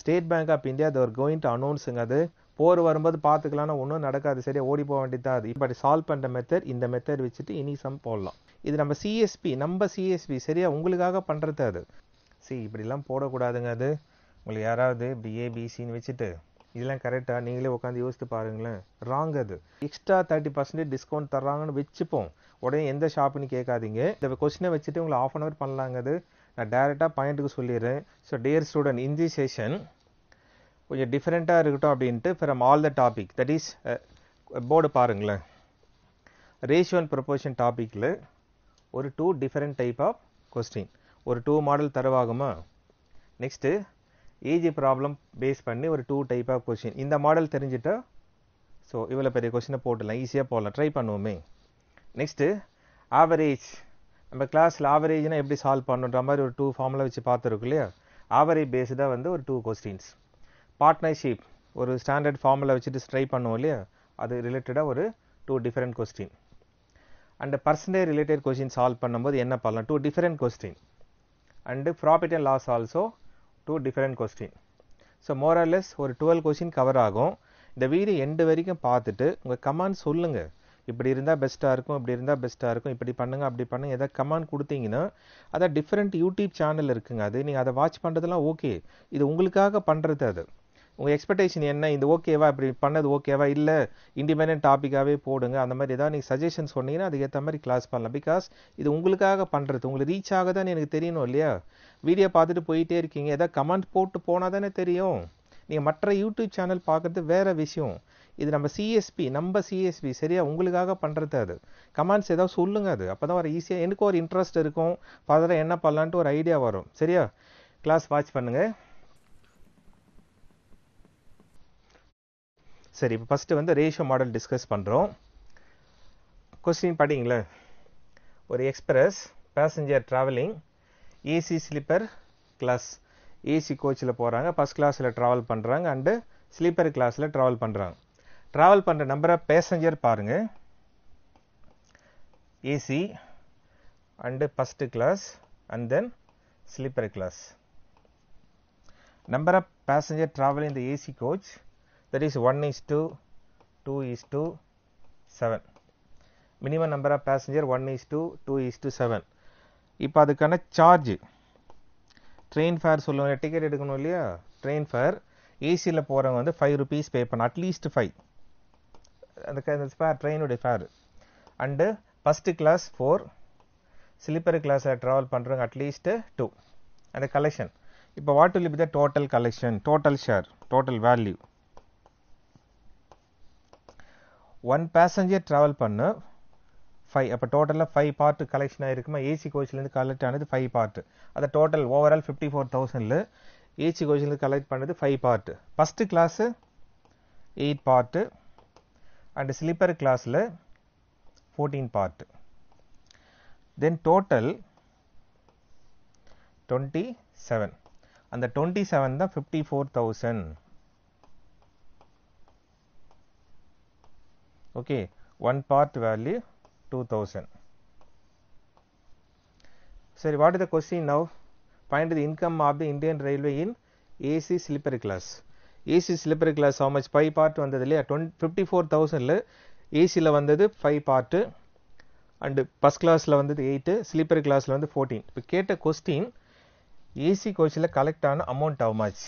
State Bank of India they're going to அனௌன்ஸுங்க அது போர் வரும்போது பார்த்துக்கலாம்னா ஒன்றும் நடக்காது சரியா ஓடி போக வேண்டியதாக அது சால்வ் பண்ணுற மெத்தட் இந்த மெத்தட் வச்சுட்டு இனி சம் போடலாம் இது நம்ம சிஎஸ்பி நம்ம சிஎஸ்பி சரியா உங்களுக்காக பண்ணுறது அது சி இப்படிலாம் போடக்கூடாதுங்க அது உங்களுக்கு யாராவது இப்படி ஏபிசின்னு வச்சுட்டு இதெல்லாம் கரெக்டாக நீங்களே உட்காந்து யோசித்து பாருங்களேன் ராங் அது எக்ஸ்ட்ரா தேர்ட்டி பர்சன்டேஜ் டிஸ்கவுண்ட் தர்றாங்கன்னு வச்சுப்போம் உடனே எந்த ஷாப்புன்னு கேட்காதீங்க இந்த கொஸ்டினை வச்சுட்டு உங்களை ஆஃப் அன் அவர் பண்ணலாங்க அது நான் டேரெக்டாக பாயிண்ட்டுக்கு சொல்லிடுறேன் ஸோ டியர் ஸ்டூடெண்ட் இந்தி செஷன் கொஞ்சம் டிஃப்ரெண்ட்டாக இருக்கட்டும் அப்படின்ட்டு from all the topic that is போர்டு பாருங்களேன் ரேஷியோ அண்ட் ப்ரொபோஷன் டாப்பிக்கில் ஒரு two different type of question ஒரு டூ மாடல் தரவாகுமா நெக்ஸ்ட்டு ஏஜி ப்ராப்ளம் பேஸ் பண்ணி ஒரு டூ டைப் ஆஃப் கொஸ்டின் இந்த மாடல் தெரிஞ்சுட்டா ஸோ இவ்வளோ பெரிய கொஸ்டினை போட்டுடலாம் ஈஸியாக போடலாம் ட்ரை பண்ணுவோமே நெக்ஸ்ட்டு ஆவரேஜ் நம்ம கிளாஸில் ஆவரேஜ்னா எப்படி சால்வ் பண்ணுன்ற மாதிரி ஒரு டூ ஃபார்முலா வச்சு பார்த்துருக்கு இல்லையா ஆவரேஜ் பேஸ்டாக வந்து ஒரு டூ கொஸ்டின்ஸ் பார்ட்னர்ஷிப் ஒரு ஸ்டாண்டர்ட் ஃபார்முலா வச்சுட்டு ஸ்ட்ரை பண்ணுவோம் இல்லையா அது ரிலேட்டடாக ஒரு two different question and percentage related question solve பண்ணும்போது என்ன பண்ணலாம் two different question and profit and loss also two different question so more or less ஒரு டுவெல் கொஸ்டின் கவர் ஆகும் இந்த வீடியோ எண்டு வரைக்கும் பார்த்துட்டு உங்கள் கமெண்ட் சொல்லுங்கள் இப்படி இருந்தால் பெஸ்ட்டாக இருக்கும் இப்படி இருந்தால் பெஸ்ட்டாக இருக்கும் இப்படி பண்ணுங்கள் அப்படி பண்ணுங்கள் எதாவது கமாண்ட் கொடுத்தீங்கன்னா அதை டிஃப்ரெண்ட் யூடியூப் சேனல் இருக்குங்க அது நீங்கள் அதை வாட்ச் பண்ணுறதுலாம் ஓகே இது உங்களுக்காக பண்ணுறது அது உங்கள் எக்ஸ்பெக்டேஷன் என்ன இது ஓகேவா இப்படி பண்ணது ஓகேவா இல்லை இண்டிபெண்ட் டாப்பிக்காகவே போடுங்க அந்த மாதிரி ஏதாவது நீங்கள் சஜஷன் சொன்னீங்கன்னா அதுக்கேற்ற மாதிரி கிளாஸ் பண்ணலாம் பிகாஸ் இது உங்களுக்காக பண்ணுறது உங்களுக்கு ரீச் ஆக தான் எனக்கு தெரியணும் இல்லையா வீடியோ பார்த்துட்டு போயிட்டே இருக்கீங்க எதாவது கமெண்ட் போட்டு போனால் தானே தெரியும் நீங்கள் மற்ற யூடியூப் சேனல் பார்க்குறது வேறு விஷயம் இது நம்ம சிஎஸ்பி நம்ம சிஎஸ்பி சரியா உங்களுக்காக பண்ணுறது அது கமெண்ட்ஸ் ஏதாவது சொல்லுங்கள் அது அப்போ தான் ஒரு ஈஸியாக எனக்கு ஒரு இன்ட்ரெஸ்ட் இருக்கும் ஃபர்தராக என்ன பண்ணலான்ட்டு ஒரு ஐடியா வரும் சரியா கிளாஸ் வாட்ச் பண்ணுங்கள் சரி இப்போ ஃபஸ்ட்டு வந்து ரேஷியோ மாடல் டிஸ்கஸ் பண்ணுறோம் கொஸ்டின் படிங்களே ஒரு express passenger travelling AC sleeper class AC கோச்சில் போகிறாங்க ஃபஸ்ட் கிளாஸில் ட்ராவல் பண்ணுறாங்க அண்டு ஸ்லீப்பர் கிளாஸில் ட்ராவல் பண்ணுறாங்க ட்ராவல் பண்ணுற நம்பரை பேசஞ்சர் பாருங்கள் AC and first class and then sleeper class number of passenger travel இந்த AC coach that is one is two two is two seven minimum number of passenger one is two two is two seven இப்போ அதுக்கான charge train fare சொல்லுவாங்க ticket எடுக்கணும் இல்லையா train fair ஏசியில் போகிறவங்க வந்து five rupees pay பண்ண at least five அந்த ஃபேர் ட்ரெயினுடைய fare and first class four sleeper கிளாஸில் ட்ராவல் பண்ணுறவங்க அட்லீஸ்ட்டு டூ அந்த கலெக்ஷன் இப்போ what will be the total collection total share total value one passenger travel பண்ணு ஃபைவ் அப்போ டோட்டலாக ஃபைவ் பார்ட்டு கலெக்ஷன் ஆகிருக்குமா ஏசி கோச்சிலேருந்து கலெக்ட் ஆனது ஃபைவ் பார்ட்டு அதை டோட்டல் ஓவரால் ஃபிஃப்டி ஃபோர் தௌசண்டில் ஏசி கோச்சிலேருந்து கலெக்ட் பண்ணது five part first class eight part and slipper class 14 part then total 27 And the 27 the 54000 okay one part value 2000 Sir, what is the question now find the income of the Indian Railway in AC slipper class AC sleeper class how much five part வந்தது இல்லையா twenty fifty four தௌசண்டில் ஏசியில் வந்தது five part and first கிளாஸில் வந்தது eight sleeper கிளாஸில் வந்து fourteen இப்போ கேட்ட கொஸ்டின் ஏசி கோச்சில் கலெக்ட் ஆன amount how much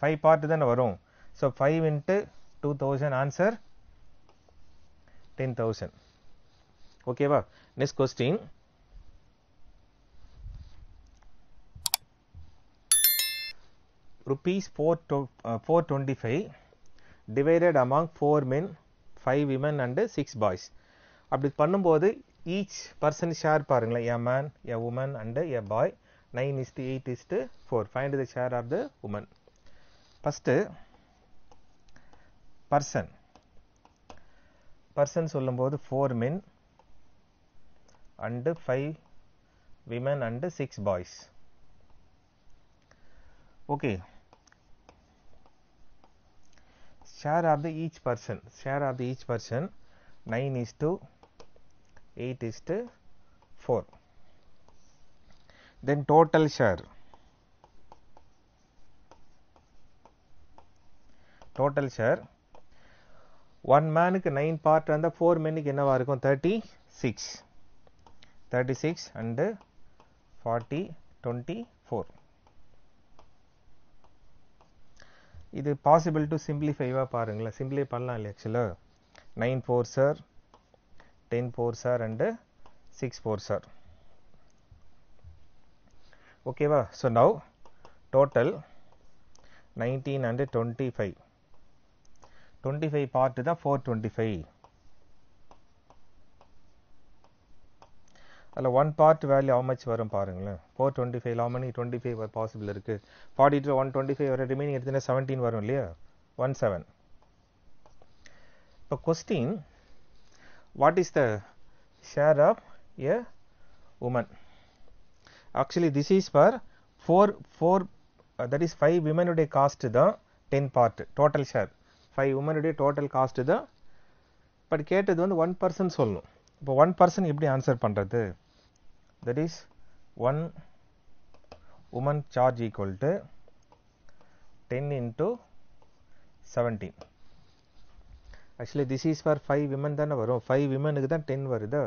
five part தானே வரும் so five into two thousand answer ten thousand ஓகேவா next question four 4 four twenty five divided among four men five women and six boys அப்படி பண்ணும்போது each person share பாருங்களேன் a man a woman and a boy nine is to eight is to four find the share of the woman first person person சொல்லும்போது four men and five women and six boys okay share of the each person share of the each person 9 is to 8 is to 4 then total share total share 1 மேனுக்கு 9 and the 4 மேனுக்கு என்னவா இருக்கும் 36 36 and 40 24 இது possible to சிம்பிளிஃபைவாக பாருங்களேன் சிம்பிளை பண்ணலாம் இல்லை ஆக்சுவலாக நைன் ஃபோர் சார் டென் ஃபோர் சார் அண்டு சிக்ஸ் ஃபோர் சார் ஓகேவா so now total nineteen and twenty five twenty five part தான் ஃபோர் டுவெண்ட்டி ஃபைவ் அதில் one part value how much வரும் பாருங்களேன் four twenty five how twenty five possible இருக்குது forty two one twenty five வர remaining எடுத்துனா seventeen வரும் இல்லையா one seven இப்போ question what is the share of a woman actually this is for four four that is five விமனுடைய cost தான் ten part total share five உமனுடைய total cost தான் but கேட்டது வந்து ஒன் பர்சன் சொல்லணும் இப்போ ஒன் பர்சன் எப்படி ஆன்சர் பண்ணுறது that is one woman charge equal to ten into seventeen actually this is for five women தானே வரும் ஃபைவ் விமனுக்கு தான் டென் வருது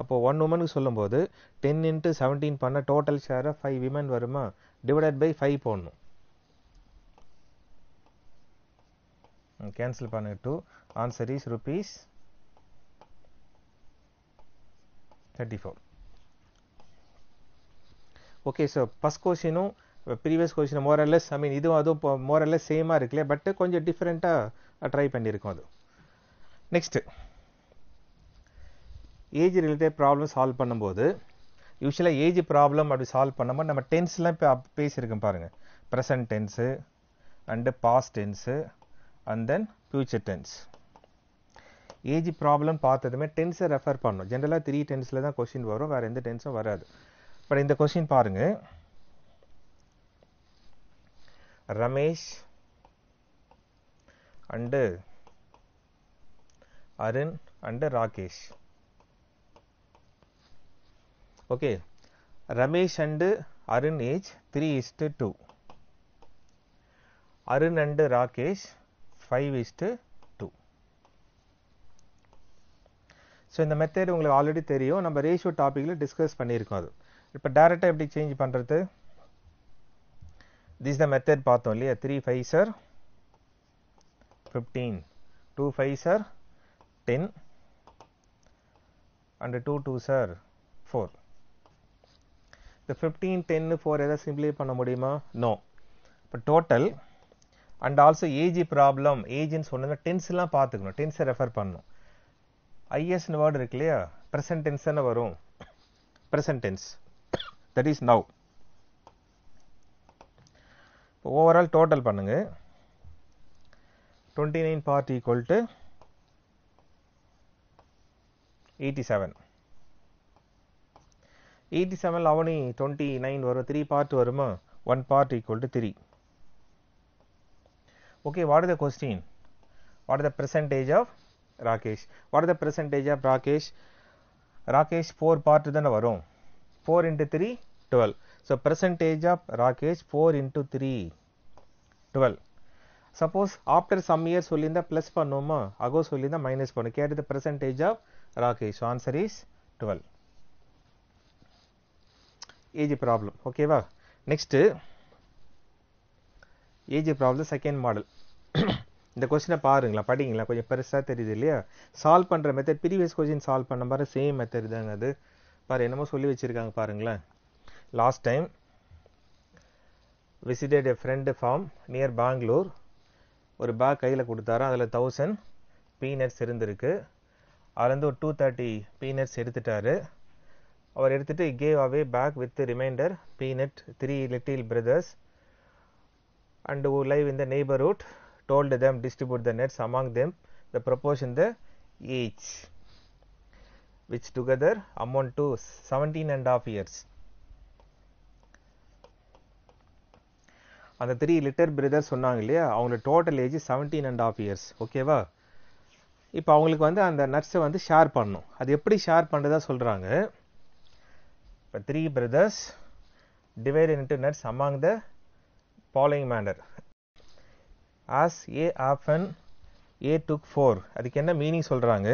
அப்போது ஒன் உமனுக்கு சொல்லும்போது டென் இன்ட்டு செவன்டீன் பண்ண டோட்டல் ஷேராக ஃபைவ் விமன் வருமா டிவைடட் பை ஃபைவ் போடணும் கேன்சல் பண்ணிட்டு answer is rupees 34. Okay, so first question, you know, previous question more or less I mean இதுவும் அதுவும் இப்போ மோரல்லஸ் சேமாக இருக்குல்ல பட்டு கொஞ்சம் டிஃப்ரெண்ட்டாக ட்ரை பண்ணியிருக்கோம் அது next age related problem solve பண்ணும்போது யூஸ்வலாக ஏஜ் ப்ராப்ளம் அப்படி சால்வ் பண்ணும்போது நம்ம டென்ஸ்லாம் இப்போ பேசியிருக்கோம் பாருங்கள் present tense and past tense and then future tense age problem பார்த்ததுமே டென்ஸை ரெஃபர் பண்ணும் ஜென்ரலாக த்ரீ டென்ஸில் தான் கொஷின் வரும் வேறு எந்த டென்ஸும் வராது பட் இந்த கொஷின் பாருங்கள் Ramesh and Arun and Rakesh okay Ramesh and Arun age three is to two Arun and Rakesh five is to so இந்த மெத்தேடு உங்களுக்கு ஆல்ரெடி தெரியும் நம்ம ரேஷியோ டாப்பிக்கில் டிஸ்கஸ் பண்ணியிருக்கோம் அது இப்போ டேரெக்டாக எப்படி சேஞ்ச் பண்ணுறது திஸ் த மெத்தேட் பார்த்தோம் இல்லையா three five sir fifteen two five sir ten and two two sir four இந்த ஃபிஃப்டீன் டென்னு ஃபோர் எதாவது சிம்ப்ளை பண்ண முடியுமா நோ இப்போ total and also age problem ஏஜ்னு சொன்னதுன்னா டென்ஸ்லாம் பார்த்துக்கணும் டென்ஸை ரெஃபர் பண்ணணும் ஐஎஸ்னு வேர்டு இருக்கு இல்லையா ப்ரெசன்ட் டென்ஸ்ன்னு வரும் present tense that is now இப்போ ஓவரால் டோட்டல் பண்ணுங்க twenty nine part equal to eighty seven eighty seven அவனி டுவெண்ட்டி நைன் வரும் த்ரீ பார்ட் வருமா one part equal to three okay what the question what is the percentage of Rakesh what the percentage of Rakesh Rakesh four part தானே வரும் four into three twelve so percentage of Rakesh four into three twelve suppose after some year சொல்லியிருந்தா plus பண்ணுவோமா ago சொல்லியிருந்தா minus பண்ணும் கேட்டு the percentage of Rakesh answer is twelve age problem ஓகேவா next age problem second model இந்த கொஸ்டினை பாருங்களா படிங்களா கொஞ்சம் பெருசாக தெரியுது இல்லையா சால்வ் பண்ணுற மெத்தட் ப்ரீவியஸ் கொஸ்டின் சால்வ் பண்ண மாதிரி சேம் மெத்தட் தாங்க அது பாரு என்னமோ சொல்லி வச்சுருக்காங்க பாருங்களேன் last time visited a friend farm near Bangalore ஒரு பேக் கையில் கொடுத்தாரு அதில் தௌசண்ட் பீனட்ஸ் இருந்திருக்கு அதுலேருந்து ஒரு டூ தேர்ட்டி பீனட்ஸ் எடுத்துட்டாரு அவர் எடுத்துகிட்டு gave away bag with remainder peanut three little brothers and live இந்த neighbourhood told them distribute the nets among them the proportion the each which together amount to 17 and half years. அந்த three little brothers சொன்னாங்க இல்லையா அவங்களோட total age seventeen and half years ஓகேவா இப்போ அவங்களுக்கு வந்து அந்த நர்ஸை வந்து ஷேர் பண்ணும் அது எப்படி ஷேர் பண்ணுறதா சொல்கிறாங்க இப்போ three brothers divide into nuts among the following manner as A often A took four அதுக்கு என்ன மீனிங் சொல்கிறாங்க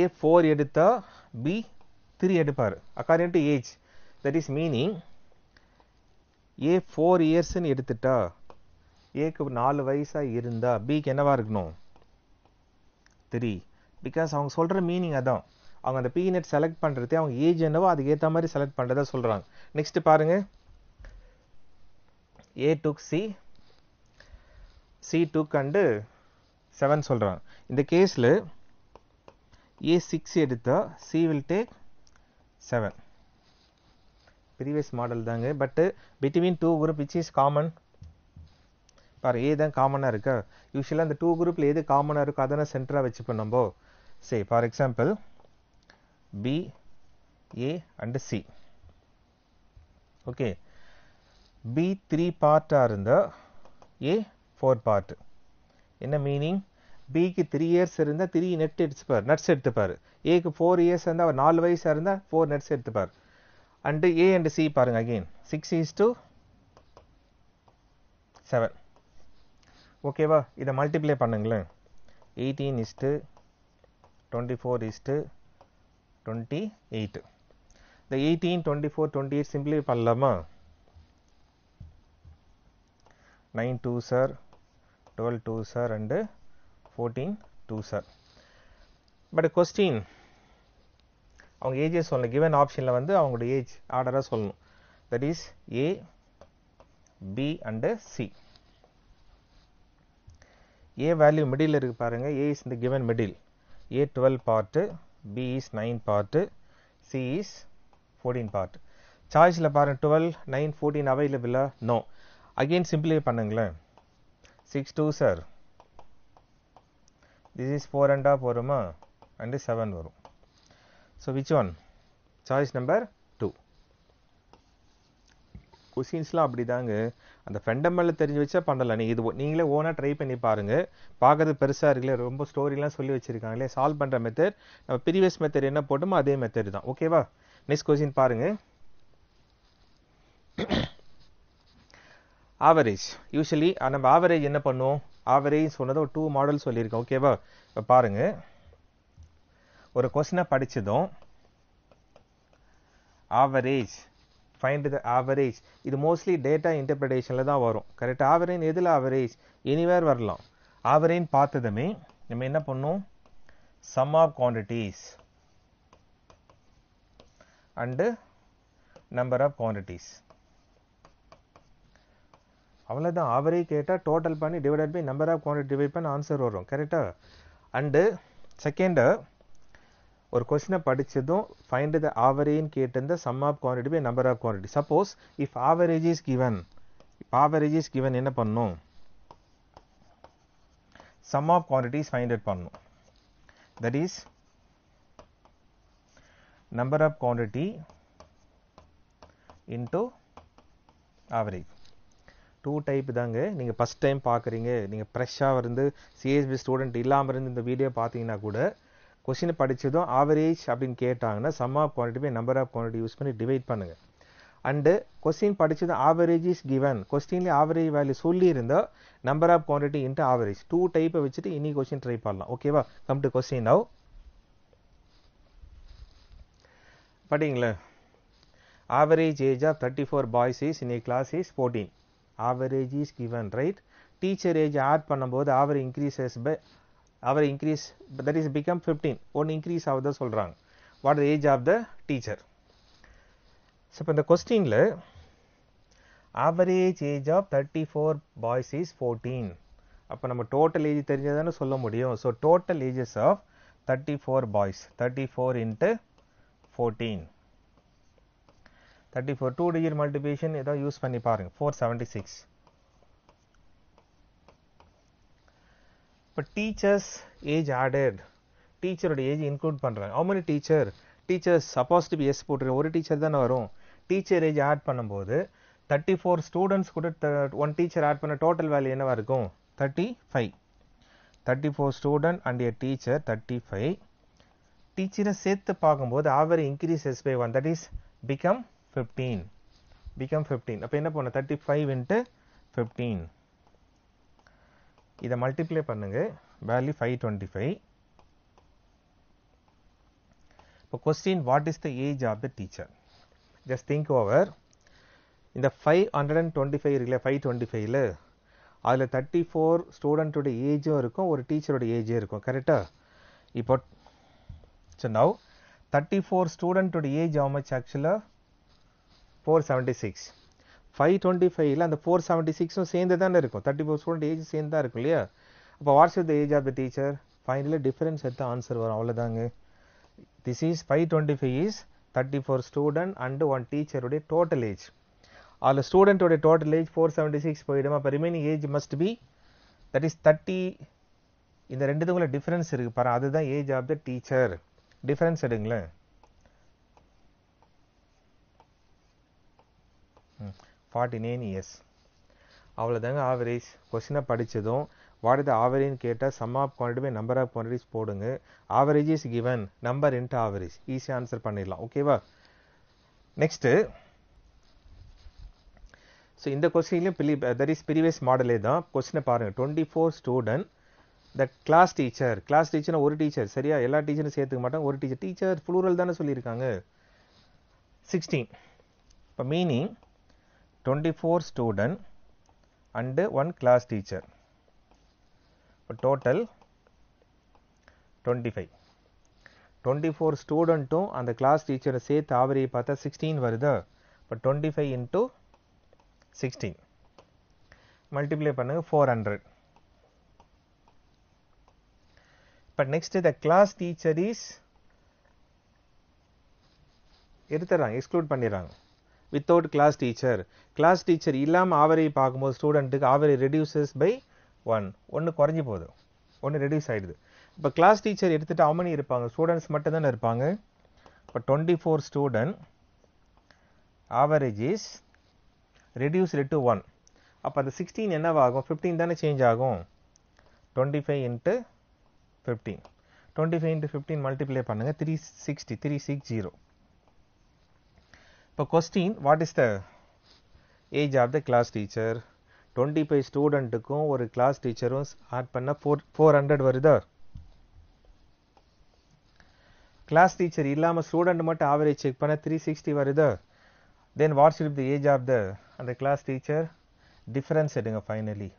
ஏ ஃபோர் எடுத்தால் பி த்ரீ எடுப்பார் according to age that is meaning A four இயர்ஸ்ன்னு எடுத்துட்டா ஏக்கு நாலு வயசாக இருந்தால் பிக்கு என்னவாக இருக்கணும் த்ரீ பிகாஸ் அவங்க சொல்கிற மீனிங் அதான் அவங்க அந்த பீனட் செலக்ட் பண்ணுறது அவங்க ஏஜ் என்னவோ அதுக்கேற்ற மாதிரி செலக்ட் பண்ணுறதா சொல்கிறாங்க நெக்ஸ்ட் பாருங்கள் A took C C took and seven சொல்கிறாங்க இந்த கேஸில் ஏ சிக்ஸ் எடுத்தால் C will take seven previous model தாங்க but between two group which is common பாரு ஏ தான் காமனாக இருக்கா யூஸ்வலாக அந்த டூ குரூப்பில் எது காமனாக இருக்கோ அதை சென்டராக வச்சு நம்ம சரி for example B A and C okay B three பார்ட்டாக இருந்தால் ஏ ஃபோர் பார்ட் என்ன மீனிங் பிக்கு த்ரீ இயர்ஸ் இருந்தால் த்ரீ நெட் எடுத்துப்பார் நட்ஸ் எடுத்துப்பார் ஏக்கு ஃபோர் இயர்ஸ் இருந்தால் அவர் நாலு வயசாக இருந்தால் ஃபோர் நட்ஸ் எடுத்துப்பார் அண்டு ஏ அண்டு சி பாருங்கள் again six is two seven ஓகேவா இதை மல்டிப்ளை பண்ணுங்களேன் eighteen is to twenty four is to twenty eight இந்த eighteen twenty four twenty eight simplify பண்ணலாமா nine two sir 12 2s are and 14 2s are. But question அவங்க ஏஜே சொல்லணும் given ஆப்ஷனில் வந்து அவங்களோட ஏஜ் ஆர்டராக சொல்லணும் that is A B and C A value middle இருக்கு பாருங்கள் ஏ இஸ் இந்த given middle A twelve part B is nine part C is fourteen part சாய்ஸில் பாருங்கள் டுவெல் நைன் ஃபோர்டீன் அவைலபிளா நோ அகெயின் சிம்பிளே பண்ணுங்களேன் 6 2s are this is 4 and half வருமா and 7 வரும் so which one choice number 2 கொஸ்டின்ஸ்லாம் அப்படி தாங்க அந்த ஃபண்டமெண்டல் தெரிஞ்சு வச்சா பண்ணலாம் நீ இது நீங்களே ஓனாக ட்ரை பண்ணி பாருங்கள் பார்க்கறது பெருசாக இருக்குல்ல ரொம்ப ஸ்டோரிலாம் சொல்லி வச்சுருக்காங்களே சால்வ் பண்ணுற மெத்தட் நம்ம ப்ரீவியஸ் மெத்தட் என்ன போட்டோமோ அதே மெத்தட் தான் ஓகேவா நெக்ஸ்ட் கொஸ்டின் பாருங்கள் ஆவரேஜ் யூஸ்வலி நம்ம ஆவரேஜ் என்ன பண்ணுவோம் ஆவரேஜ் சொன்னதை ஒரு டூ மாடல் சொல்லியிருக்கோம் ஓகேவா இப்போ பாருங்கள் ஒரு கொஸ்டினாக படித்ததும் ஆவரேஜ் ஃபைண்ட் த ஆவரேஜ் இது மோஸ்ட்லி டேட்டா இன்டர்பிரிட்டேஷனில் தான் வரும் கரெக்ட் ஆவரேஜ் எதில் ஆவரேஜ் எனிவேர் வரலாம் ஆவரேஜ் பார்த்ததுமே நம்ம என்ன பண்ணோம் sum of quantities and number of quantities அவ்வளோதான் அவரே கேட்டால் டோட்டல் பண்ணி divided by number of quantity divide பண்ணி ஆன்சர் வரும் கரெக்டாக அண்டு செகண்டு ஒரு கொஸ்டினை படித்ததும் ஃபைண்ட் த ஆவரேன்னு கேட்டிருந்த sum of quantity by number of quantity suppose if average is given இப்போ ஆவரேஜ் இஸ் கிவன் என்ன பண்ணும் sum of quantities find out பண்ணும் that is number of quantity into average two type தாங்க நீங்கள் first time பார்க்குறீங்க நீங்கள் ஃப்ரெஷ்ஷாக இருந்து சிஎஸ்பி ஸ்டூடெண்ட் இல்லாமல் இருந்து இந்த வீடியோ பார்த்தீங்கன்னா கூட கொஷினை படித்ததும் ஆவரேஜ் அப்படின்னு கேட்டாங்கன்னா sum of quantity number of quantity use பண்ணி டிவைட் பண்ணுங்கள் அண்டு கொஸ்டின் படித்ததும் ஆவரேஜ் இஸ் கிவன் கொஸ்டின்லேயே ஆவரேஜ் வேல்யூ சொல்லியிருந்தால் number of quantity into average two டைப்பை வச்சுட்டு இனி கொஸ்டின் ட்ரை பண்ணலாம் ஓகேவா கம் டு கொஸ்டின் நவ் படிங்களேன் average age of thirty four boys is in a class is fourteen average is given right teacher age add பண்ணும்போது அவர் increases by அவர் increase that is become fifteen ஒன்று increase ஆகுதா சொல்கிறாங்க what age of the teacher so இப்போ இந்த கொஸ்டினில் average age of thirty four boys is fourteen அப்போ நம்ம டோட்டல் ஏஜ் தெரிஞ்சதானே சொல்ல முடியும் so total ages of thirty four boys thirty four into fourteen thirty four two multiplication multiplication ஏதோ use பண்ணி பாருங்கள் ஃபோர் செவன்ட்டி சிக்ஸ் இப்போ டீச்சர்ஸ் ஏஜ் ஆடட் டீச்சரோட ஏஜ் இன்க்ளூட் பண்ணுறாங்க how many teacher teachers suppose to S போட்டுருக்கேன் ஒரு teacher தானே வரும் டீச்சர் ஏஜ் ஆட் பண்ணும்போது தேர்ட்டி ஃபோர் ஸ்டூடெண்ட்ஸ் கூட ஒன் டீச்சர் ஆட் பண்ண டோட்டல் வேல்யூ என்ன இருக்கும் thirty five thirty four student and 35 teacher thirty five டீச்சரை சேர்த்து பார்க்கும்போது average 1 that is that is become fifteen become fifteen அப்போ என்ன போன்ன தேர்ட்டி ஃபைவ் 15 ஃபிஃப்டீன் இதை multiply பண்ணுங்கள் வேல்யூ ஃபைவ் டுவெண்ட்டி ஃபைவ் இப்போ question what is the age of the teacher just think over இந்த five hundred and twenty five இருக்குல்ல five twenty ஃபைவ்ல அதில் தேர்ட்டி ஃபோர் ஸ்டூடெண்ட்டோட ஏஜும் இருக்கும் ஒரு டீச்சரோட ஏஜே இருக்கும் கரெக்டாக இப்போ ஸோ நவ் தேர்ட்டி ஃபோர் ஸ்டூடெண்ட்டோட ஏஜ் ஆமச் ஆக்சுவலாக four seventy six five twenty ஃபைவ்ல அந்த ஃபோர் செவன்ட்டி சிக்ஸும் சேர்ந்து தானே இருக்கும் தேர்ட்டி ஃபோர் ஸ்டூடெண்ட் ஏஜ் சேர்ந்து தான் இருக்கும் இல்லையா அப்போ what's the age of the teacher finally difference எடுத்து ஆன்சர் வரும் அவ்வளோதாங்க this is five twenty five is thirty four student and one டீச்சருடைய டோட்டல் ஏஜ் அதில் ஸ்டூடெண்ட்டோடைய total age four seventy six போயிடும் அப்போ remaining age must be that is thirty இந்த ரெண்டுத்துக்குள்ள டிஃப்ரென்ஸ் இருக்குது பாரு அதுதான் age of the teacher difference எடுங்களேன் ஃபார்ட்டி நைன் இயர்ஸ் அவ்வளோதாங்க ஆவரேஜ் கொஸ்டினை படித்ததும் வாட் இது ஆவரேஜ்னு கேட்டால் sum of quantity number of quantities போடுங்க average is given number into average ஈஸியாக ஆன்சர் பண்ணிடலாம் ஓகேவா நெக்ஸ்ட்டு ஸோ இந்த கொஸ்டின்லையும் பிலி தட் இஸ் ப்ரீவியஸ் மாடலே தான் கொஸ்டினை பாருங்கள் twenty four student the class teacher class டீச்சர்னா ஒரு டீச்சர் சரியா எல்லா டீச்சரும் சேர்த்துக்க மாட்டாங்க ஒரு டீச்சர் டீச்சர் ஃப்ளூரல் தானே சொல்லியிருக்காங்க சிக்ஸ்டீன் இப்போ meaning 24 student and 1 class teacher. So, total 25. 24 ஸ்டூடெண்ட்டும் அந்த கிளாஸ் டீச்சரை சேர்த்து ஆவரேஜ் பார்த்தா சிக்ஸ்டீன் வருது இப்போ twenty five into sixteen multiply பண்ணுங்கள் ஃபோர் ஹண்ட்ரட் இப்போ next the class teacher is எடுத்துறாங்க எக்ஸ்க்ளூட் பண்ணிடுறாங்க without class teacher class teacher இல்லாமல் ஆவரேஜ் பார்க்கும்போது ஸ்டூடெண்ட்டுக்கு ஆவரேஜ் ரெடியூசஸ் பை ஒன் ஒன்று குறைஞ்சி போகுது ஒன்று ரெடியூஸ் ஆகிடுது இப்போ கிளாஸ் டீச்சர் எடுத்துகிட்டு அவ இருப்பாங்க ஸ்டூடெண்ட்ஸ் மட்டும் தானே இருப்பாங்க இப்போ twenty four student average reduce reduced to one அப்போ அந்த சிக்ஸ்டீன் என்னவாகும் ஃபிஃப்டீன் தானே சேஞ்ச் ஆகும் twenty five into fifteen twenty five into fifteen multiply பண்ணுங்கள் three sixty three six zero இப்போ question what is the age of the class teacher twenty five ஸ்டூடெண்ட்டுக்கும் ஒரு கிளாஸ் டீச்சரும் ஆட் பண்ண ஃபோர் ஃபோர் ஹண்ட்ரட் வருதா class teacher இல்லாமல் student மட்டும் average check பண்ண த்ரீ சிக்ஸ்டி வருதா தென் வாட்ஸ் இப் த ஏஜ் ஆஃப் த அந்த கிளாஸ் டீச்சர் டிஃப்ரென்ஸ் எடுங்க ஃபைனலி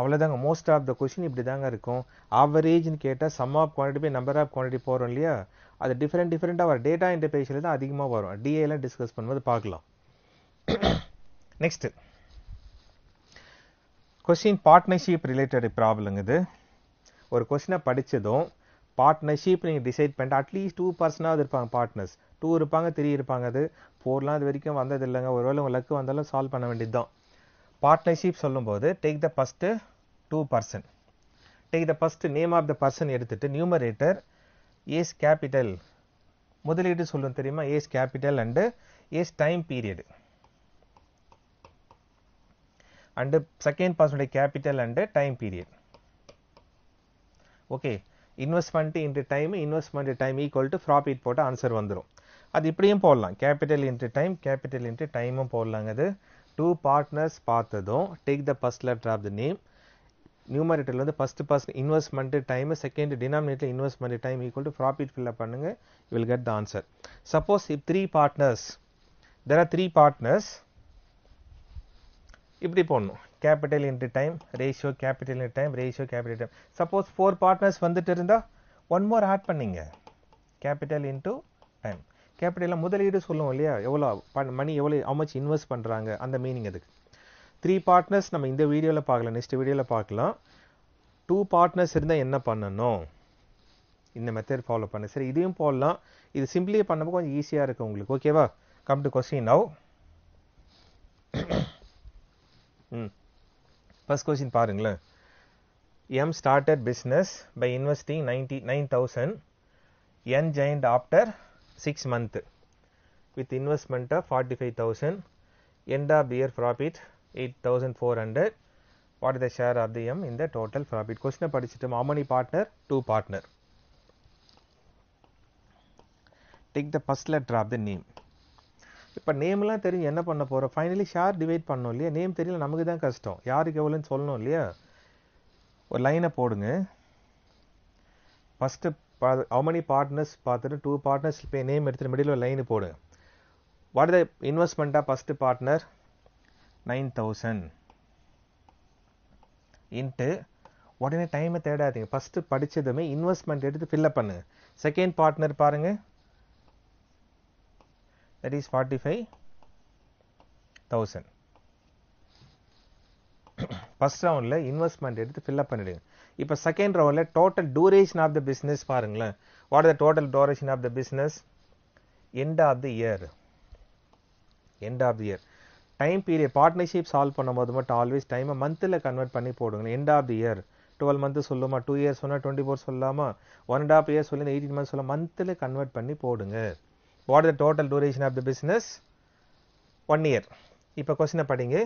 அவ்வளோதாங்க மோஸ்ட் ஆஃப் த கொஷின் இப்படி தாங்க இருக்கும் ஆவரேஜ்னு கேட்டால் சம் ஆஃப் குவான்டிட்டி போய் நம்பர் ஆஃப் குவான்டிட்டி போகிறோம் இல்லையா அது டிஃப்ரெண்ட் டிஃப்ரெண்ட்டாக அவர் டேட்டா இன்டர்பேஷில் தான் அதிகமாக வரும் டிஏலாம் டிஸ்கஸ் பண்ணும்போது பார்க்கலாம் next question partnership related problem இது ஒரு கொஷினை படித்ததும் பார்ட்னர்ஷிப் நீங்கள் டிசைட் பண்ணிட்டு அட்லீஸ்ட் டூ பர்சனாவது இருப்பாங்க பார்ட்னர்ஸ் டூ இருப்பாங்க த்ரீ இருப்பாங்க அது ஃபோர்லாம் அது வரைக்கும் வந்தது இல்லைங்க ஒருவேளை உங்கள் லக்கு வந்தாலும் சால்வ் பண்ண வேண்டியது தான் பார்ட்னர்ஷிப் சொல்லும்போது take the first two person take the first name of the person எடுத்துட்டு நியூமரேட்டர் ஏஸ் கேபிட்டல் முதலீடு சொல்லும் தெரியுமா as capital and as time period and second பர்சனுடைய capital and time period okay investment into time investment time equal to profit போட்டு answer வந்துடும் அது இப்படியும் போடலாம் capital into time capital into டைமும் போடலாங்கிறது டூ பார்ட்னர்ஸ் பார்த்ததும் take the first letter of the name நியூமரேட்டரில் வந்து first person investment time second டினாமினேட்டில் investment time equal to profit fill up பண்ணுங்கள் you will get the answer suppose if three partners there are three partners இப்படி போடணும் capital into time ratio capital into time ratio capital time suppose four partners வந்துட்டு இருந்தால் one more add பண்ணிங்க capital into time கேபிட்டலில் முதலீடு சொல்லுவோம் இல்லையா எவ்வளோ மணி எவ்வளோ அவ்வளோ இன்வெஸ்ட் பண்ணுறாங்க அந்த மீனிங் அதுக்கு த்ரீ பார்ட்னர்ஸ் நம்ம இந்த வீடியோவில் பார்க்கலாம் நெக்ஸ்ட் வீடியோவில் பார்க்கலாம் டூ பார்ட்னர்ஸ் இருந்தால் என்ன பண்ணணும் இந்த மெத்தட் ஃபாலோ பண்ணு சரி இதையும் போடலாம் இது சிம்பிளியே பண்ணப்போ கொஞ்சம் ஈஸியாக இருக்குது உங்களுக்கு ஓகேவா come to question now hmm first question பாருங்களேன் M started business by investing ninety nine thousand N joined after 6 month with investment of 45,000 end of year profit 8,400 what is the share of the M in the total profit question படிச்சிட்டும் how many partner 2 partner take the first letter of the name இப்போ நேம்லாம் தெரியும் என்ன பண்ண போகிறோம் finally share divide பண்ணோம் இல்லையா name தெரியல நமக்கு தான் கஷ்டம் யாருக்கு எவ்வளோன்னு சொல்லணும் இல்லையா ஒரு லைனை போடுங்க ஃபஸ்ட்டு பா ஹவு மெனி பார்ட்னர்ஸ் பார்த்துட்டு டூ பார்ட்னர்ஸ் பே நேம் எடுத்துகிட்டு மிடில் லைன் போடு வாட் த இன்வெஸ்ட்மெண்ட்டாக first partner nine thousand into உடனே டைமை தேடாதீங்க ஃபஸ்ட்டு படித்ததுமே இன்வெஸ்ட்மெண்ட் எடுத்து ஃபில்லப் பண்ணு செகண்ட் பார்ட்னர் பாருங்கள் that is forty five thousand first ரவுண்டில் இன்வெஸ்ட்மெண்ட் எடுத்து ஃபில்லப் பண்ணிவிடுங்க இப்போ செகண்ட் ரவுண்டில் total duration of the business பாருங்களேன் what are the total duration of the business end of the year end of the year time period partnership solve பண்ணும்போது மட்டும் always டைமை மந்தில் கன்வெர்ட் பண்ணி போடுங்க end of the year twelve month சொல்லுமா two years சொன்னால் twenty four சொல்லாமா one and half years சொல்லி எயிட்டீன் மந்த்ஸ் சொல்ல மந்தில் கன்வெர்ட் பண்ணி போடுங்க what the total duration of the business one year இப்போ கொஸ்டினை படிங்க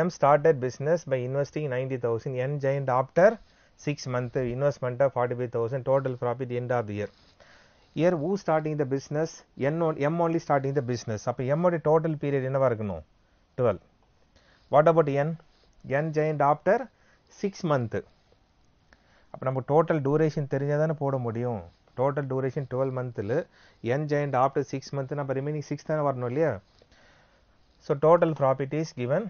M started business by investing ninety thousand N joined after six month இன்வெஸ்ட்மெண்ட்டாக forty five thousand total profit end of year year uh starting the business N own M only starting the business அப்போ எம்மோடைய total period என்னவாக இருக்கணும் twelve what about N N joined after six month அப்போ நம்ம total duration தெரிஞ்சால் தானே போட முடியும் டோட்டல் டூரேஷன் டுவெல் மந்த்தில் N joined after six month நம்ம ரிமைனிங் சிக்ஸ் தானே வரணும் இல்லையா so total profit is given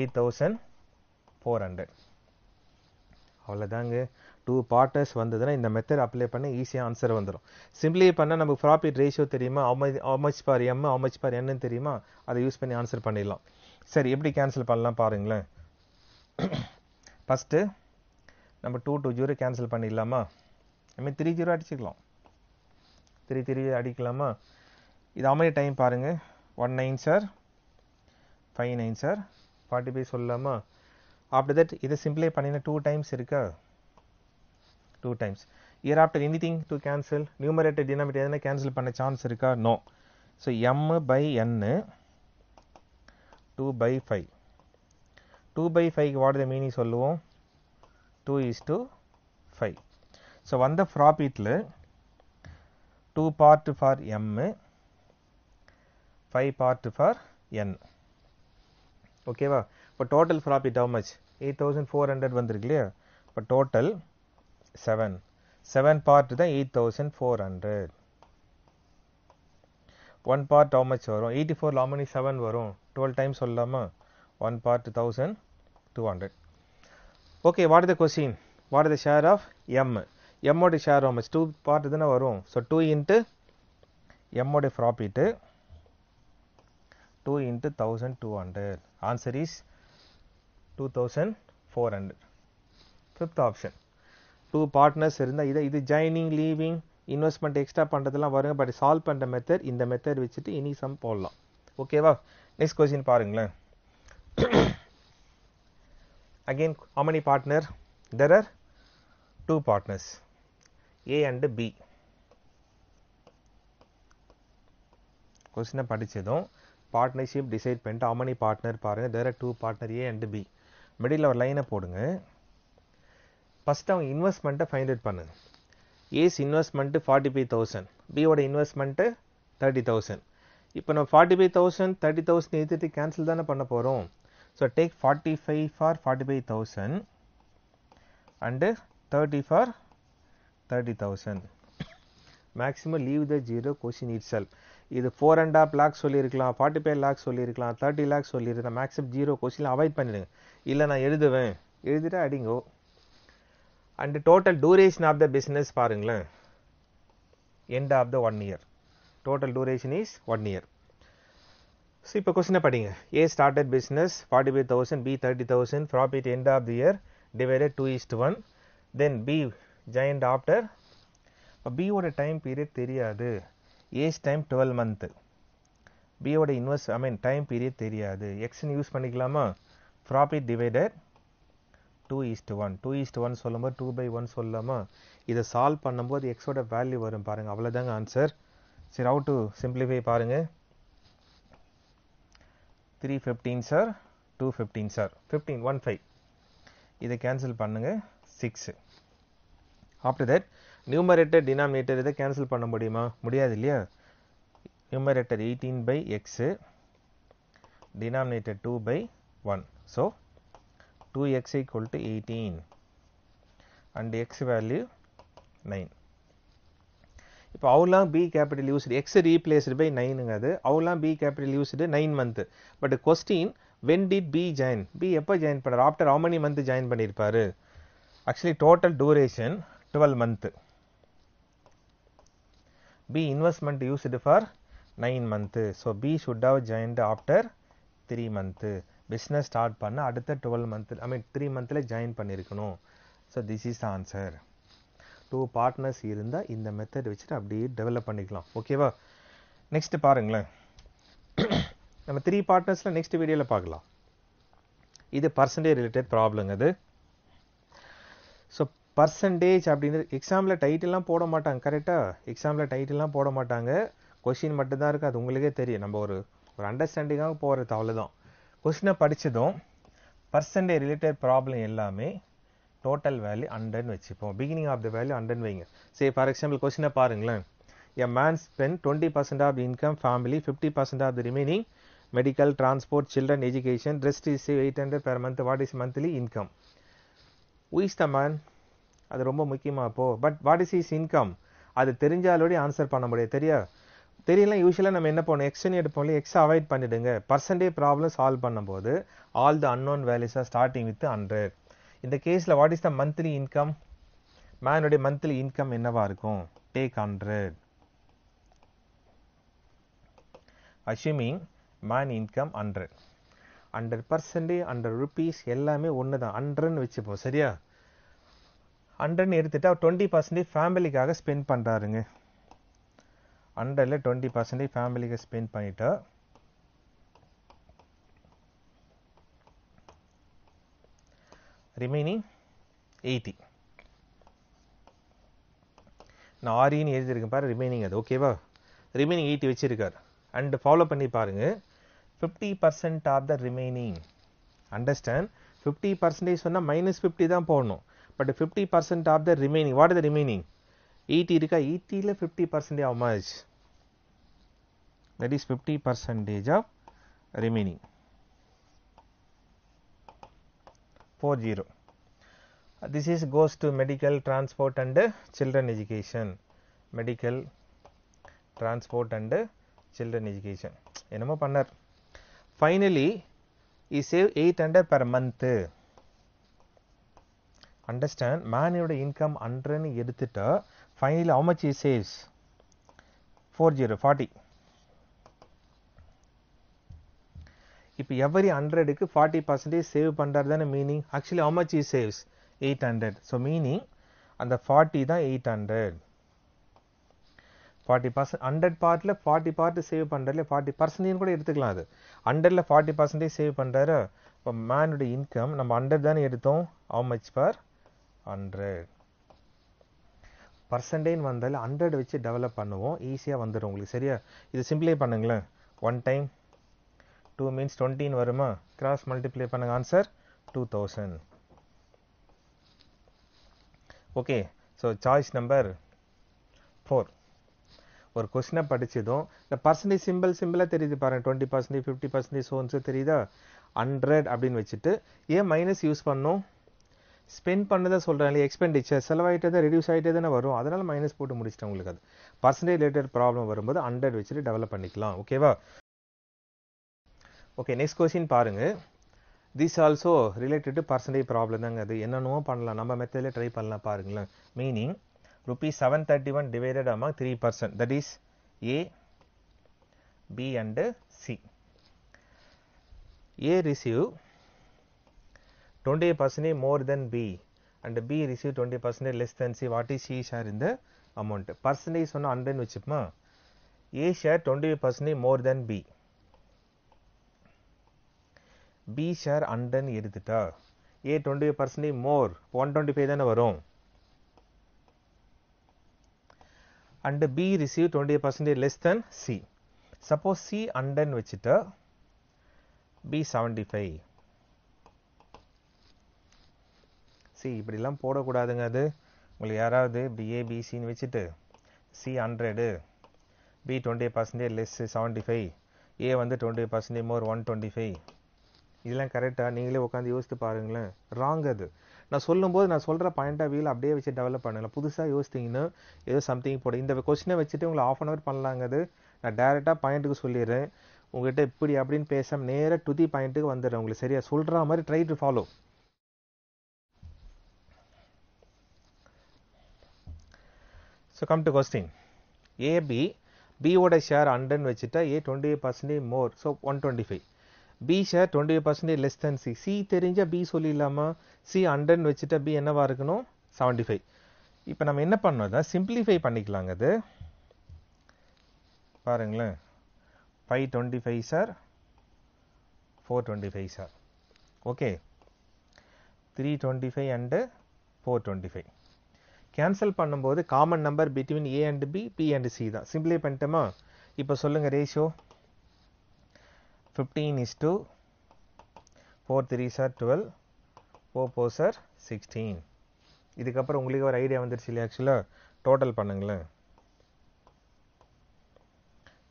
eight thousand four hundred அவ்வளோதாங்க டூ பார்ட்னர்ஸ் வந்ததுன்னா இந்த மெத்தட் அப்ளை பண்ண ஈஸியாக ஆன்சர் வந்துடும் சிம்பிளி பண்ணால் நமக்கு ப்ராஃபிட் ரேஷியோ தெரியுமா அமச் பார் எம் அமச் பார் என்னன்னு தெரியுமா அதை யூஸ் பண்ணி ஆன்சர் பண்ணிடலாம் சரி எப்படி கேன்சல் பண்ணலாம் பாருங்களேன் ஃபஸ்ட்டு நம்ம டூ டூ ஜீரோ கேன்சல் பண்ணிடலாமா மாதிரி த்ரீ ஜீரோ அடிச்சுக்கலாம் த்ரீ த்ரீ அடிக்கலாமா இது அமைய டைம் பாருங்கள் one nine sir five nine sir forty five சொல்லலாமா after that இதை simplify பண்ணின 2 times இருக்கா 2 times here after anything to cancel numerator denominator எதனா cancel பண்ண chance இருக்கா no so m by n 2 by 5 2 by 5 what the meaning சொல்லுவோம் 2 is to 5 so வந்த profitல 2 part for m 5 part for n okay ஓகேவா இப்போ total profit how much eight thousand four hundred வந்திருக்கு இல்லையா இப்போ டோட்டல் செவன் செவன் பார்ட் தான் eight thousand four hundred one part how much வரும் eighty four லாமணி seven வரும் டுவெல் டைம் சொல்லாமல் one part thousand two hundred okay what the question what the share of M எம்மோட share how much two part தானே வரும் so two into எம்மோட profit two into thousand two hundred answer is 2400 fifth option two partners இருந்தால் இதை இது joining leaving investment extra பண்ணுறதுலாம் வருங்க but solve பண்ணுற மெத்தட் இந்த மெத்தட் வச்சுட்டு இனி சம் போடலாம் ஓகேவா நெக்ஸ்ட் கொஸ்டின் பாருங்களேன் again how many partner there are two partners A and B கொஸ்டினை படித்ததும் பார்ட்னர்ஷிப் டிசைட் பண்ணிட்டு அமனி பார்ட்னர் பாருங்கள் there are two partner A and B middle ஒரு லைனை போடுங்க ஃபஸ்ட்டு அவங்க இன்வெஸ்ட்மெண்ட்டை ஃபைண்ட் அவுட் பண்ணுங்க A's investment forty five thousand பியோட இன்வெஸ்ட்மெண்ட்டு தேர்ட்டி தௌசண்ட் இப்போ நம்ம forty five thousand thirty thousand ஏற்றிட்டு கேன்சல் தானே பண்ண போகிறோம் so take forty five for forty five thousand and thirty for thirty thousand maximum leave the zero question it itself four and half lakhs சொல்லியிருக்கலாம் forty five lakhs சொல்லியிருக்கலாம் thirty lakhs சொல்லியிருக்கலாம் maximum zero question avoid பண்ணிடுங்க இல்லை நான் எழுதுவேன் எழுதிட்டு அடிங்கோ and total duration of the business பாருங்களேன் end of the one year total duration is one year so இப்போ கொஸ்டினை படிங்க A started business forty five thousand B thirty thousand profit end of the year divided two is to one then B joined after இப்போ பியோட time period தெரியாது A's time twelve month பியோட invest I mean time period தெரியாது எக்ஸ்ன்னு use பண்ணிக்கலாமா profit divided two is to one two is to one சொல்லும்போது two by one சொல்லலாமா இதை சால்வ் பண்ணும்போது எக்ஸோட வேல்யூ வரும் பாருங்கள் அவ்வளோதாங்க ஆன்சர் சரி ஹவு டு சிம்பிளிஃபை பாருங்கள் three fifteen sir two fifteen sir fifteen one five இதை கேன்சல் பண்ணுங்கள் six after that numerator denominator இதை கேன்சல் பண்ண முடியுமா முடியாது இல்லையா numerator eighteen by x denominator 2 by 1. So, 2x equal to eighteen and x value nine இப்போ அவெல்லாம் B capital used x replaced by நைனுங்கிறது அவெல்லாம் B capital used nine month but question when did B join B எப்போ join பண்ணார் after how many month join பண்ணியிருப்பாரு actually total duration twelve month B investment used for 9 month. So, B should have joined after 3 month. Business start பண்ண அடுத்த twelve month I mean three மந்தில் join பண்ணியிருக்கணும் so this is answer two partners இருந்தால் இந்த method வச்சுட்டு அப்படியே develop பண்ணிக்கலாம் ஓகேவா நெக்ஸ்ட்டு பாருங்களேன் நம்ம த்ரீ பார்ட்னர்ஸில் நெக்ஸ்ட் வீடியோவில் பார்க்கலாம் இது பர்சன்டேஜ் ரிலேட்டட் ப்ராப்ளங்க அது ஸோ பர்சன்டேஜ் அப்படின்னு எக்ஸாமில் டைட்டிலாம் போட மாட்டாங்க கரெக்டாக எக்ஸாமில் டைட்டிலாம் போட மாட்டாங்க கொஷின் மட்டும்தான் இருக்குது அது உங்களுக்கே தெரியும் நம்ம ஒரு ஒரு அண்டர்ஸ்டாண்டிங்காக போகிறது அவ்வளோதான் கொஷினை படித்ததும் பர்சன்டேஜ் ரிலேட்டட் ப்ராப்ளம் எல்லாமே டோட்டல் வேல்யூ ஹண்ட்ரட்னு வச்சுப்போம் பிகினிங் ஆஃப் த வேல்யூ ஹண்ட்ரட்னு வைங்க சரி ஃபார் எக்ஸாம்பிள் கொஷினை பாருங்களேன் a man spend twenty percent of income family fifty percent of the remaining medical transport children education rest is eight hundred per month what is monthly income உயிஸ் the man அது ரொம்ப முக்கியமாக போ but what is is income அது தெரிஞ்சாலோடய answer பண்ண முடியாது தெரியா தெரியல யூஸ்வலாக நம்ம என்ன பண்ணணும் எக்ஸ்டன் எடுப்போம் எக்ஸ் அவாய்ட் பண்ணிடுங்க பர்சன்டேஜ் ப்ராப்ளம் சால்வ் பண்ணும்போது ஆல் த அன்னோன் வேல்யூஸாக ஸ்டார்டிங் வித் ஹண்ட்ரட் இந்த கேஸில் what is the monthly income மேனுடைய மந்த்லி இன்கம் என்னவாக இருக்கும் take hundred assuming man income hundred hundred percentage hundred rupees எல்லாமே ஒன்று தான் ஹண்ட்ரட்னு வச்சுப்போம் சரியா அண்டர்னு அவர் டுவெண்ட்டி பர்சன்டேஜ் ஃபேமிலிக்காக ஸ்பெண்ட் பண்ணுறாருங்க அண்டரில் டுவெண்ட்டி பர்சன்டேஜ் ஃபேமிலிக்கு ஸ்பெண்ட் பண்ணிட்டா ரிமைனிங் எயிட்டி நான் ஆரின்னு e எழுதியிருக்கேன் பாரு ரிமைனிங் அது ஓகேவா ரிமைனிங் எயிட்டி வச்சுருக்கார் அண்டு ஃபாலோ பண்ணி பாருங்கள் fifty percent of the remaining understand fifty percentage சொன்னால் மைனஸ் ஃபிஃப்டி தான் போடணும் But 50% of the remaining. What is the remaining eighty இருக்கா எயிட்டியில் fifty percentage of much that is 50 percentage of remaining 40 uh, this is goes to medical transport and children education medical transport and children education என்னமோ பண்ணார் finally he save 800 per month understand மேனோட income ஹண்ட்ரட்னு எடுத்துட்டு finally how much is saves four zero forty இப்போ every ஹண்ட்ரடுக்கு forty percentage save பண்ணுறது தானே meaning actually how much is saves eight hundred so meaning அந்த ஃபார்ட்டி தான் eight hundred forty percent hundred பார்ட்டில் ஃபார்ட்டி பார்ட் சேவ் பண்ணுறதுல forty percentage கூட எடுத்துக்கலாம் அது ஹண்ட்ரடில் ஃபார்ட்டி பர்சன்டேஜ் சேவ் பண்ணுறாரு இப்போ மேனோட இன்கம் நம்ம ஹண்ட்ரட் தானே எடுத்தோம் how much per hundred percentage வந்தாலும் ஹண்ட்ரட் வச்சு டெவலப் பண்ணுவோம் ஈஸியாக வந்துடும் உங்களுக்கு சரியா இது சிம்பிளே பண்ணுங்களேன் ஒன் டைம் டூ மீன்ஸ் டுவெண்ட்டின்னு வருமா கிராஸ் மல்டிப்ளை பண்ணுங்க answer two thousand okay so choice number four ஒரு கொஸ்டினை படித்ததும் இந்த பர்சன்டேஜ் சிம்பிள் சிம்பிளாக தெரியுது பாருங்க டுவெண்ட்டி பர்சன்டேஜ் ஃபிஃப்டி பர்சன்டேஜ் ஸோன்ஸு தெரியுதா ஹண்ட்ரட் அப்படின்னு வச்சுட்டு ஏன் மைனஸ் யூஸ் பண்ணும் ஸ்பெண்ட் பண்ணதை சொல்கிறேன் இல்லையா எக்ஸ்பெண்டிச்சர் செலவாகிட்டே ரெடியூஸ் ஆகிட்டே தானே வரும் அதனால் மைனஸ் போட்டு முடிச்சிட்டேன் உங்களுக்கு அது பர்சன்டேஜ் ரிலேட்டட் ப்ராப்ளம் வரும்போது ஹண்ட்ரட் வச்சுட்டு டெவலப் பண்ணிக்கலாம் ஓகேவா ஓகே நெக்ஸ்ட் கொஸ்டின் பாருங்கள் this also related to percentage problem தாங்க அது என்னென்னவோ பண்ணலாம் நம்ம மெத்தடில் ட்ரை பண்ணலாம் பாருங்களேன் meaning rupees seven thirty one divided among three percent that is A B and C A receive 20 percent more than B and B receive 20 percent less than C what is C share in the amount percentage சொன்ன அன்றன் வச்சுப்போமா A share 20 percent more than B B share அன்றன் எடுத்துட்டா A 20 percent more 125 தான வரும் and B receive 20 percent less than C suppose C அன்றன் வச்சுட்டா B 75 C இப்படிலாம் போடக்கூடாதுங்க அது உங்களுக்கு யாராவது இப்படி ஏபிசின்னு வச்சுட்டு C hundred B twenty percentage less seventy five A வந்து twenty percentage more one twenty five இதெல்லாம் கரெக்டாக நீங்களே உட்காந்து யோசித்து பாருங்களேன் ராங் அது நான் சொல்லும்போது நான் சொல்கிற பாயிண்ட் ஆஃப் வியூவில் அப்படியே வச்சு டெவலப் பண்ணல புதுசாக யோசித்தீங்கன்னா ஏதோ சம்திங் போட இந்த கொஸ்டினை வச்சுட்டு உங்களை ஆஃப் அன் ஹவர் பண்ணலாங்க அது நான் டேரெக்டாக பாயிண்ட்டுக்கு சொல்லிடுறேன் உங்கள்கிட்ட இப்படி அப்படின்னு பேசாமல் நேராக டுதி பாயிண்ட்டுக்கு வந்துடுறேன் உங்களுக்கு சரியாக சொல்கிற மாதிரி try to follow so come to question A B பியோட ஷேர் அண்டன் வச்சுட்டா A twenty five percentage more so one twenty five B share twenty five percentage less then C C தெரிஞ்சால் பி சொல்லிடலாமா சி அண்டன் வச்சுட்டா பி என்னவாக இருக்கணும் செவன்ட்டி ஃபைவ் இப்போ நம்ம என்ன பண்ணோம்னா சிம்பிளிஃபை பண்ணிக்கலாங்க அது பாருங்களேன் five twenty five sir four twenty five sir okay three twenty five and four twenty five cancel பண்ணும்போது common number between A and B B and C தான் சிம்பிளே பண்ணிட்டோமா இப்போ சொல்லுங்கள் ratio fifteen is to four three sir twelve four four sir sixteen இதுக்கப்புறம் உங்களுக்கு ஒரு idea வந்துருச்சு இல்லையா ஆக்சுவலாக டோட்டல் பண்ணுங்களேன்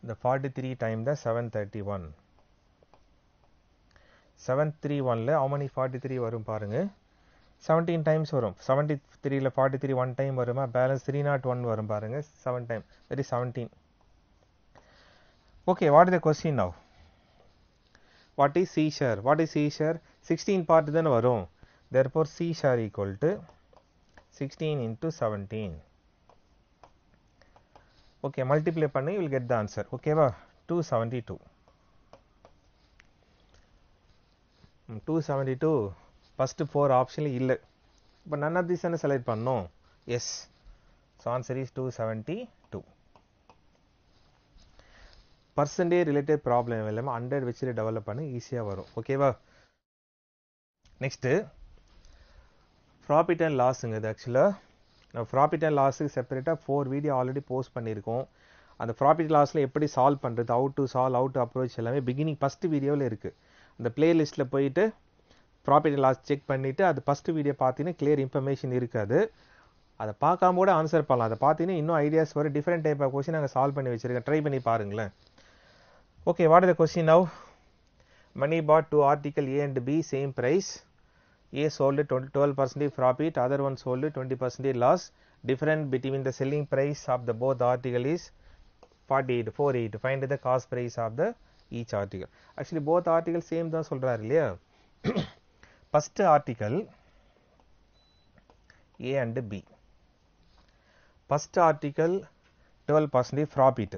இந்த ஃபார்ட்டி த்ரீ டைம் தான் seven thirty one seven three ஒனில் அவமணி ஃபார்ட்டி த்ரீ வரும் பாருங்கள் செவன்டீன் டைம்ஸ் வரும் செவன்ட்டி த்ரீயில் ஃபார்ட்டி த்ரீ ஒன் டைம் வருமா பேலன்ஸ் த்ரீ நாட் ஒன் வரும் பாருங்கள் seven time that is seventeen okay what is the question now what is C share what is C share sixteen part தானே வரும் four C share equal to sixteen into seventeen okay multiply பண்ணி will get the answer ஓகேவா two seventy two two seventy two first four ஆப்ஷனில் இல்லை இப்போ none of these என்ன select பண்ணோம் yes so answer is two seventy two percentage related problem இல்லாமல் hundred வச்சு develop பண்ண ஈஸியாக வரும் ஓகேவா நெக்ஸ்ட்டு ப்ராஃபிட் அண்ட் லாஸுங்க இது ஆக்சுவலாக நம்ம ப்ராஃபிட் அண்ட் லாஸுக்கு செப்பரேட்டாக ஃபோர் வீடியோ ஆல்ரெடி போஸ்ட் பண்ணியிருக்கோம் அந்த ப்ராஃபிட் லாஸில் எப்படி சால்வ் பண்ணுறது how to solve how approach எல்லாமே பிகினிங் ஃபஸ்ட்டு வீடியோவில் இருக்குது அந்த பிளேலிஸ்ட்டில் போயிட்டு ப்ராப்பர்ட்டி லாஸ் செக் பண்ணிவிட்டு அது ஃபஸ்ட்டு வீடியோ பார்த்தீங்கன்னா கிளியர் இன்ஃபர்மேஷன் இருக்காது அதை பார்க்காம கூட ஆன்சர் பண்ணலாம் அதை பார்த்தீங்கன்னா இன்னும் ஐடியாஸ் வரும் டிஃப்ரெண்ட் டைப் ஆஃப் கொஸ்டின் நாங்கள் சால்வ் பண்ணி வச்சுருக்கேன் ட்ரை பண்ணி பாருங்களேன் okay what the question now man bought two article A and B same price A sold twelve twelve percentage profit other one sold twenty percentage loss different between the selling price of the both article is forty eight four eight find the cost price of the each article actually both article same தான் சொல்கிறாரு இல்லையா first article A and B First article twelve percentage profit.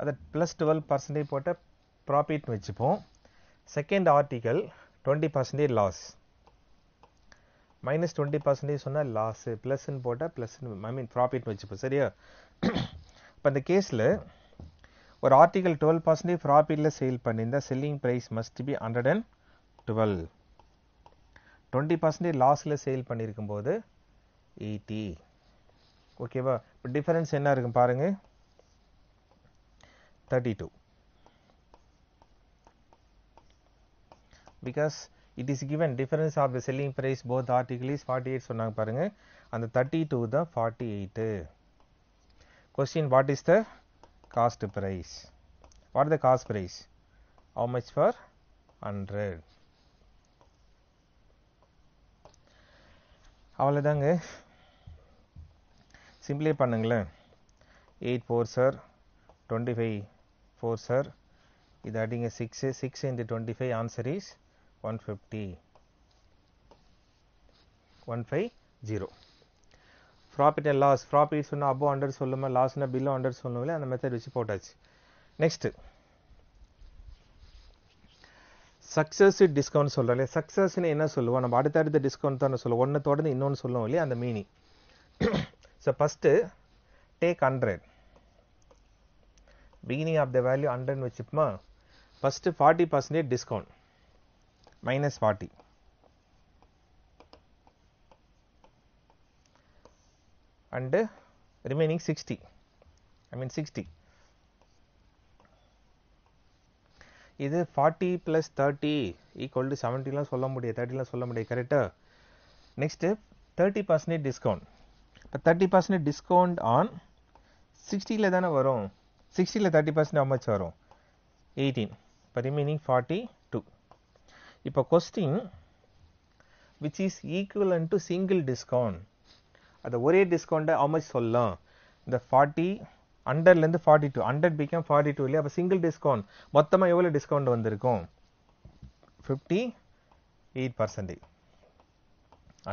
அது plus twelve percent போட்ட ப்ராஃபிட்னு வச்சுப்போம் second article twenty percentage loss minus twenty percentage சொன்னால் loss ப்ளஸ்ன்னு போட்டால் ப்ளஸ் ஐ மீன் ப்ராஃபிட்னு வச்சுப்போம் சரியா இப்போ இந்த கேஸில் ஒரு ஆர்டிகல் டுவெல் பர்சன்டேஜ் ப்ராஃபிட்டில் சேல் பண்ணியிருந்தால் selling price must be hundred and twelve twenty percentage லாஸில் சேல் பண்ணியிருக்கும் போது எயிட்டி ஓகேவா இப்போ டிஃபரன்ஸ் என்ன இருக்கும் பாருங்கள் thirty two because it is given difference of the selling price both article is forty eight சொன்னாங்க பாருங்கள் அந்த தேர்ட்டி டூ தான் forty eight question what is the cost price. What is the cost price? How much for 100? அவ்வளோதாங்க சிம்பிளே பண்ணுங்களேன் eight four sir twenty five four sir இது அடிங்க six six into twenty five answer is one fifty one five zero profit and loss profit சொன்னால் above under சொல்லுமா லாஸ்னா pillow under சொல்லுங்களே அந்த மெத்தட் வச்சு போட்டாச்சு நெக்ஸ்ட்டு சக்ஸஸ் டிஸ்கவுண்ட் சொல்கிறோம் இல்லையா சக்ஸஸ்னு என்ன சொல்லுவோம் நம்ம அடுத்தடுத்த டிஸ்கவுண்ட் தானே சொல்லுவோம் ஒன்று தொடர்ந்து இன்னொன்று சொல்லுவோம் இல்லையா அந்த meaning so first take hundred beginning of the value ஹண்ட்ரட்னு வச்சுப்போமா first forty percentage discount minus forty and remaining 60 I mean 60 is a 40 plus 30 equal to 70 less சொல்ல முடியே 30 இல்லாம் சொல்ல முடியே correct next 30 percent discount 30 percent discount on 60 இல்லைதான வரும் 60 இல்லை 30 percentage அம்மாச்ச வரும் 18 remaining 42 இப்போ costing which is equivalent to single discount அந்த ஒரே டிஸ்கவுண்ட்டை ஹவு மச் சொல்லலாம் இந்த ஃபார்ட்டி ஹண்ட்ரட்லேருந்து forty two hundred become forty two இல்லையா அப்போ சிங்கிள் டிஸ்கவுண்ட் மொத்தமாக எவ்வளோ டிஸ்கவுண்ட் வந்திருக்கும் fifty eight percentage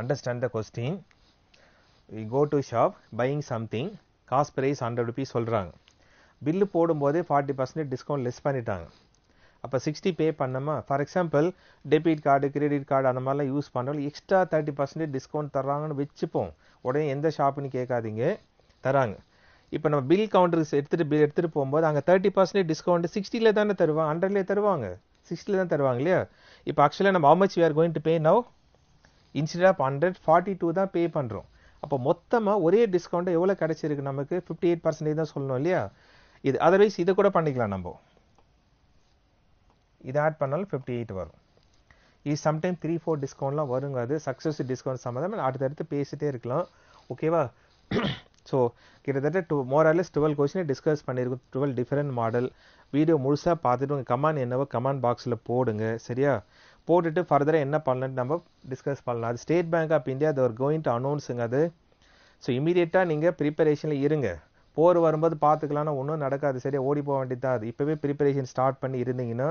understand the question we go to shop buying something cost price hundred rupees சொல்கிறாங்க பில்லு போடும்போதே ஃபார்ட்டி பர்சன்டேஜ் டிஸ்கவுண்ட் லெஸ் பண்ணிட்டாங்க அப்போ சிக்ஸ்டி பே பண்ணோமா for example debit card credit card அந்த மாதிரிலாம் யூஸ் பண்ணாலும் extra thirty percentage discount தர்றாங்கன்னு வச்சுப்போம் உடனே எந்த ஷாப்புன்னு கேட்காதீங்க தராங்க இப்போ நம்ம பில் கவுண்டர்ஸ் எடுத்துகிட்டு பில் எடுத்துகிட்டு போகும்போது அங்கே தேர்ட்டி பர்சன்டேஜ் டிஸ்கவுண்ட் சிக்ஸ்டியில் தானே தருவாங்க ஹண்ட்ரட்லேயே தருவாங்க சிக்ஸ்டியில் தான் தருவாங்க இல்லையா இப்போ ஆக்சுவலாக நம்ம how much we are going to pay now instead of hundred forty two தான் பே பண்ணுறோம் அப்போ மொத்தமாக ஒரே டிஸ்கவுண்ட்டு எவ்வளோ கிடச்சிருக்கு நமக்கு ஃபிஃப்டி எயிட் பர்சன்டேஜ் தான் சொல்லணும் இல்லையா இது அதர்வைஸ் இதை கூட பண்ணிக்கலாம் நம்ம இதை ஆட் பண்ணாலும் ஃபிஃப்டி எயிட் வரும் இது சம்டைம் த்ரீ ஃபோர் டிஸ்கவுண்ட்லாம் வருங்க அது சக்ஸஸ் டிஸ்கவுண்ட் சம்மந்தம் அடுத்தடுத்து பேசிகிட்டே இருக்கலாம் ஓகேவா ஸோ கிட்டத்தட்ட டூ மோரலஸ் டுவெல் கொஸ்டினே டிஸ்கஸ் பண்ணியிருக்கோம் டுவெல் டிஃப்ரெண்ட் மாடல் வீடியோ முழுசாக பார்த்துட்டு உங்கள் கமெண்ட் என்னவோ கமெண்ட் பாக்ஸில் போடுங்க சரியா போட்டுட்டு ஃபர்தராக என்ன பண்ணலன்னு நம்ம டிஸ்கஸ் பண்ணலாம் அது ஸ்டேட் பேங்க் ஆஃப் இந்தியா அது ஒரு கோயிங் டு அனௌன்ஸுங்க அது ஸோ இமீடியட்டாக நீங்கள் ப்ரிப்பரேஷனில் இருங்க போர் வரும்போது பார்த்துக்கலாம்னா ஒன்றும் நடக்காது சரியாக ஓடி போக வேண்டியது தான் அது இப்போவே ப்ரிப்பரேஷன் ஸ்டார்ட் பண்ணி இருந்தீங்கன்னா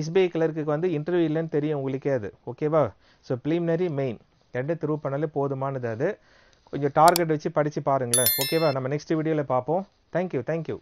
எஸ்பிஐ கிளர்க்குக்கு வந்து இன்டர்வியூ இல்லைன்னு தெரியும் உங்களுக்கே அது ஓகேவா ஸோ ப்ளீம்னரி மெயின் ரெண்டு த்ரூ பண்ணாலே போதுமானது அது கொஞ்சம் டார்கெட் வச்சு படித்து பாருங்களேன் ஓகேவா நம்ம நெக்ஸ்ட் வீடியோவில் பார்ப்போம் தேங்க்யூ தேங்க்யூ